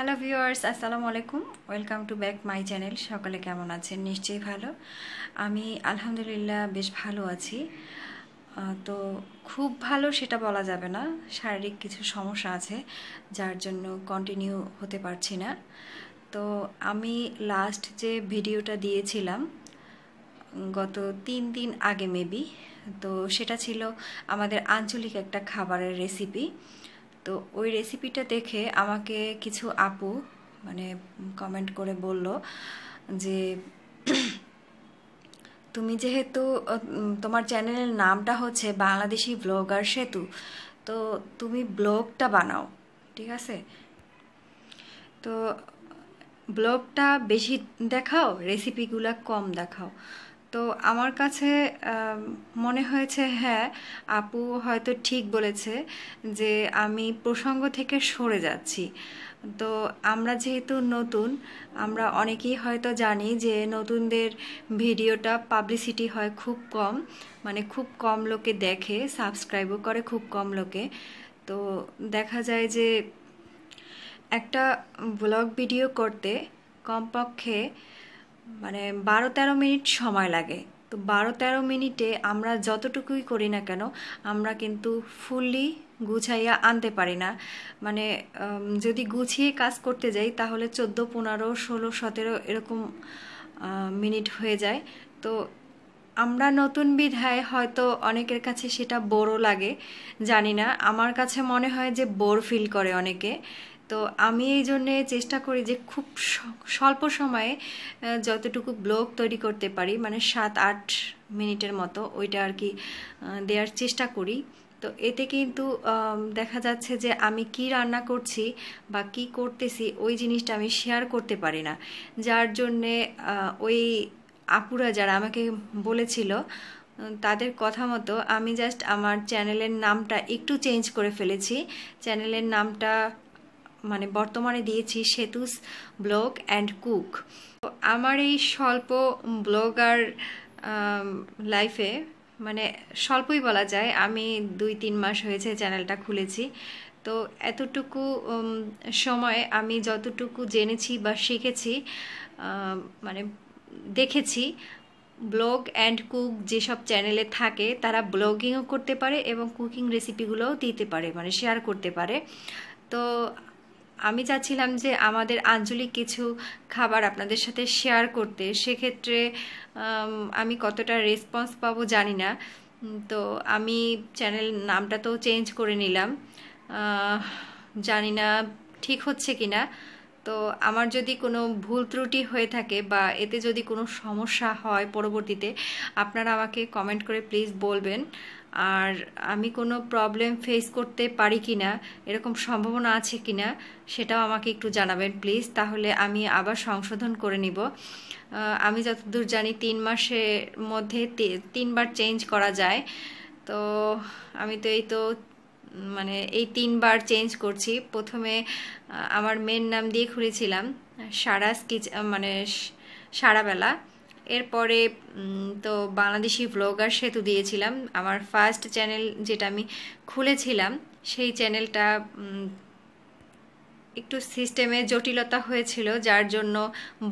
hello viewers আসসালামু আলাইকুম welcome to back my channel সকালে কেমন আছেন নিশ্চয়ই ভালো আমি আলহামদুলিল্লাহ বেশ ভালো আছি তো খুব ভালো সেটা বলা যাবে না শারীরিক কিছু সমস্যা আছে যার জন্য কন্টিনিউ হতে পারছি না তো আমি লাস্ট যে ভিডিওটা দিয়েছিলাম গত তিন দিন আগে মেবি তো সেটা ছিল আমাদের আঞ্চলিক একটা খাবারের রেসিপি তো ওই রেসিপিটা দেখে আমাকে কিছু আপু মানে কমেন্ট করে বলল যে তুমি যেহেতু তোমার চ্যানেলের নামটা হচ্ছে বাংলাদেশি ব্লগার সেতু তো তুমি ব্লগটা বানাও ঠিক আছে তো ব্লগটা বেশি দেখাও রেসিপিগুলা কম দেখাও তো আমার কাছে মনে হয়েছে হ্যাঁ আপু হয়তো ঠিক বলেছে যে আমি প্রসঙ্গ থেকে সরে যাচ্ছি তো আমরা যেহেতু নতুন আমরা অনেকেই হয়তো জানি যে নতুনদের ভিডিওটা পাবলিসিটি হয় খুব কম মানে খুব কম লোকে দেখে সাবস্ক্রাইবও করে খুব কম লোকে তো দেখা যায় যে একটা ব্লগ ভিডিও করতে কমপক্ষে মানে বারো তেরো মিনিট সময় লাগে তো বারো তেরো মিনিটে আমরা যতটুকুই করি না কেন আমরা কিন্তু ফুললি গুছাইয়া আনতে পারি না মানে যদি গুছিয়ে কাজ করতে যাই তাহলে চোদ্দো পনেরো ষোলো সতেরো এরকম মিনিট হয়ে যায় তো আমরা নতুন বিধায় হয়তো অনেকের কাছে সেটা বড় লাগে জানি না আমার কাছে মনে হয় যে বোর ফিল করে অনেকে তো আমি এই জন্যে চেষ্টা করি যে খুব স্বল্প সময়ে যতটুকু ব্লগ তৈরি করতে পারি মানে সাত আট মিনিটের মতো ওইটা আর কি দেওয়ার চেষ্টা করি তো এতে কিন্তু দেখা যাচ্ছে যে আমি কি রান্না করছি বা কি করতেছি ওই জিনিসটা আমি শেয়ার করতে পারি না যার জন্যে ওই আপুরা যারা আমাকে বলেছিল তাদের কথা মতো আমি জাস্ট আমার চ্যানেলের নামটা একটু চেঞ্জ করে ফেলেছি চ্যানেলের নামটা মানে বর্তমানে দিয়েছি সেতুস ব্লগ অ্যান্ড কুক আমার এই স্বল্প ব্লগার লাইফে মানে স্বল্পই বলা যায় আমি দুই তিন মাস হয়েছে চ্যানেলটা খুলেছি তো এতটুকু সময়ে আমি যতটুকু জেনেছি বা শিখেছি মানে দেখেছি ব্লগ অ্যান্ড কুক যেসব চ্যানেলে থাকে তারা ব্লগিংও করতে পারে এবং কুকিং রেসিপিগুলোও দিতে পারে মানে শেয়ার করতে পারে তো আমি চাচ্ছিলাম যে আমাদের আঞ্চলিক কিছু খাবার আপনাদের সাথে শেয়ার করতে সেক্ষেত্রে আমি কতটা রেসপন্স পাবো জানি না তো আমি চ্যানেল নামটা তো চেঞ্জ করে নিলাম জানি না ঠিক হচ্ছে কি না তো আমার যদি কোনো ভুল ত্রুটি হয়ে থাকে বা এতে যদি কোনো সমস্যা হয় পরবর্তীতে আপনারা আমাকে কমেন্ট করে প্লিজ বলবেন আর আমি কোনো প্রবলেম ফেস করতে পারি কি না এরকম সম্ভাবনা আছে কি না সেটাও আমাকে একটু জানাবেন প্লিজ তাহলে আমি আবার সংশোধন করে নিব আমি যতদূর জানি তিন মাসের মধ্যে তিনবার চেঞ্জ করা যায় তো আমি তো এই তো মানে এই তিনবার চেঞ্জ করছি প্রথমে আমার মেন নাম দিয়ে খুলেছিলাম সারা স্কিচ মানে সারাবেলা এরপরে তো বাংলাদেশি ব্লগার সেতু দিয়েছিলাম আমার ফার্স্ট চ্যানেল যেটা আমি খুলেছিলাম সেই চ্যানেলটা একটু সিস্টেমে জটিলতা হয়েছিল যার জন্য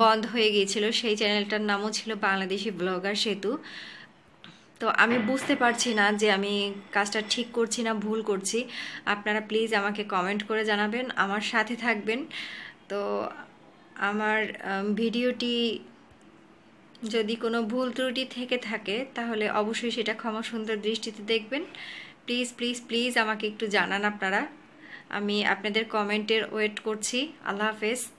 বন্ধ হয়ে গিয়েছিল সেই চ্যানেলটার নামও ছিল বাংলাদেশি ব্লগার সেতু তো আমি বুঝতে পারছি না যে আমি কাজটা ঠিক করছি না ভুল করছি আপনারা প্লিজ আমাকে কমেন্ট করে জানাবেন আমার সাথে থাকবেন তো আমার ভিডিওটি যদি কোনো ভুল ত্রুটি থেকে থাকে তাহলে অবশ্যই সেটা ক্ষমা সুন্দর দৃষ্টিতে দেখবেন প্লিজ প্লিজ প্লিজ আমাকে একটু জানান আপনারা আমি আপনাদের কমেন্টের ওয়েট করছি আল্লাহ হাফেজ